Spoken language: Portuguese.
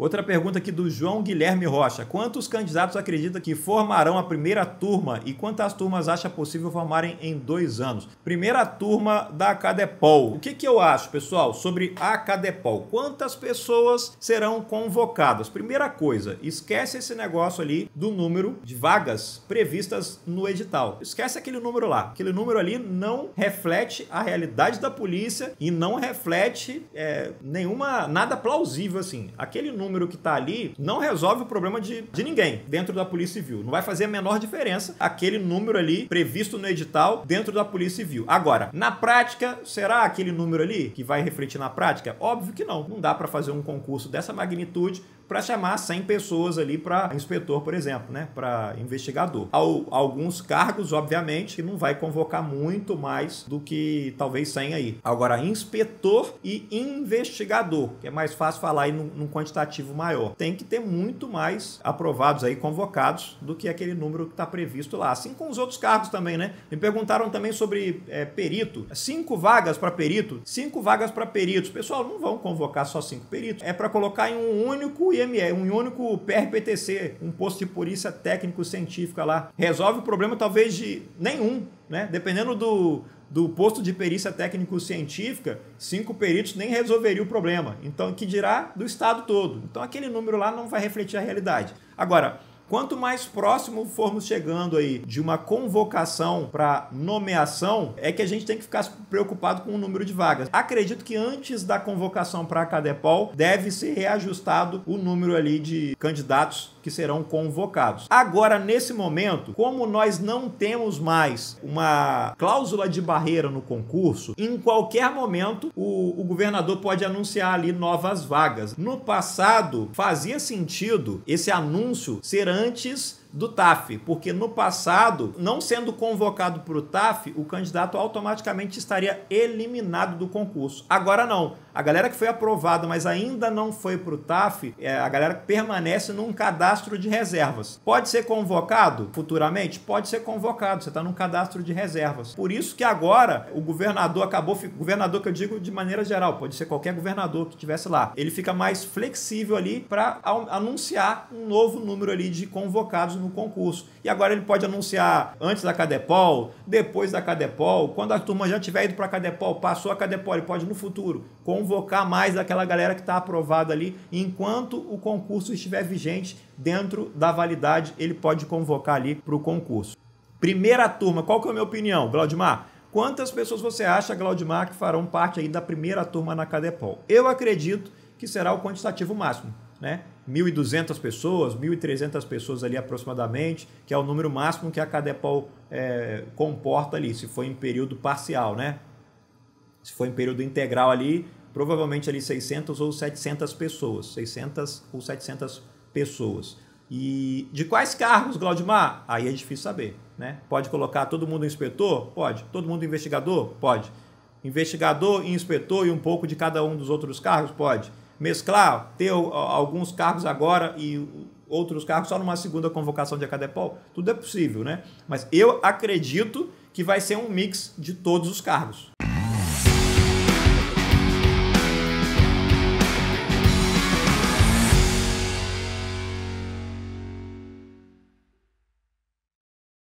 Outra pergunta aqui do João Guilherme Rocha. Quantos candidatos acredita que formarão a primeira turma e quantas turmas acha possível formarem em dois anos? Primeira turma da Cadepol. O que, que eu acho, pessoal, sobre a Cadepol? Quantas pessoas serão convocadas? Primeira coisa, esquece esse negócio ali do número de vagas previstas no edital. Esquece aquele número lá. Aquele número ali não reflete a realidade da polícia e não reflete é, nenhuma, nada plausível assim. Aquele número número que está ali não resolve o problema de, de ninguém dentro da Polícia Civil. Não vai fazer a menor diferença aquele número ali previsto no edital dentro da Polícia Civil. Agora, na prática, será aquele número ali que vai refletir na prática? Óbvio que não. Não dá para fazer um concurso dessa magnitude para chamar 100 pessoas ali para inspetor, por exemplo, né? para investigador. Alguns cargos, obviamente, que não vai convocar muito mais do que talvez 100 aí. Agora, inspetor e investigador, que é mais fácil falar aí num, num quantitativo maior, tem que ter muito mais aprovados aí, convocados, do que aquele número que está previsto lá. Assim com os outros cargos também, né? Me perguntaram também sobre é, perito. Cinco vagas para perito, cinco vagas para peritos. Pessoal, não vão convocar só cinco peritos. É para colocar em um único IME, é um único PRPTC, um posto de polícia técnico-científica lá, resolve o problema talvez de nenhum, né? Dependendo do, do posto de perícia técnico-científica, cinco peritos nem resolveria o problema. Então, que dirá do Estado todo. Então, aquele número lá não vai refletir a realidade. Agora, Quanto mais próximo formos chegando aí de uma convocação para nomeação, é que a gente tem que ficar preocupado com o número de vagas. Acredito que antes da convocação para a Cadepol deve ser reajustado o número ali de candidatos que serão convocados. Agora, nesse momento, como nós não temos mais uma cláusula de barreira no concurso, em qualquer momento o, o governador pode anunciar ali novas vagas. No passado, fazia sentido esse anúncio ser antes do TAF, porque no passado, não sendo convocado para o TAF, o candidato automaticamente estaria eliminado do concurso. Agora não. A galera que foi aprovada, mas ainda não foi para o TAF, é, a galera permanece num cadastro de reservas. Pode ser convocado futuramente? Pode ser convocado, você está num cadastro de reservas. Por isso que agora o governador acabou, governador que eu digo de maneira geral, pode ser qualquer governador que estivesse lá, ele fica mais flexível ali para anunciar um novo número ali de convocados no concurso. E agora ele pode anunciar antes da Cadepol, depois da Cadepol, quando a turma já tiver ido para a Cadepol, passou a Cadepol, ele pode no futuro convocar mais aquela galera que está aprovada ali, enquanto o concurso estiver vigente dentro da validade, ele pode convocar ali para o concurso. Primeira turma, qual que é a minha opinião, Glaudimar? Quantas pessoas você acha, Glaudimar, que farão parte aí da primeira turma na Cadepol? Eu acredito que será o quantitativo máximo né? 1.200 pessoas, 1.300 pessoas ali aproximadamente, que é o número máximo que a Cadepol é, comporta ali, se foi em período parcial, né? Se foi em período integral ali, provavelmente ali 600 ou 700 pessoas, 600 ou 700 pessoas. E de quais cargos, Glaudimar? Aí é difícil saber, né? Pode colocar todo mundo inspetor? Pode. Todo mundo investigador? Pode. Investigador, inspetor e um pouco de cada um dos outros cargos? Pode mesclar, ter alguns cargos agora e outros cargos só numa segunda convocação de Acadepol, tudo é possível, né? Mas eu acredito que vai ser um mix de todos os cargos.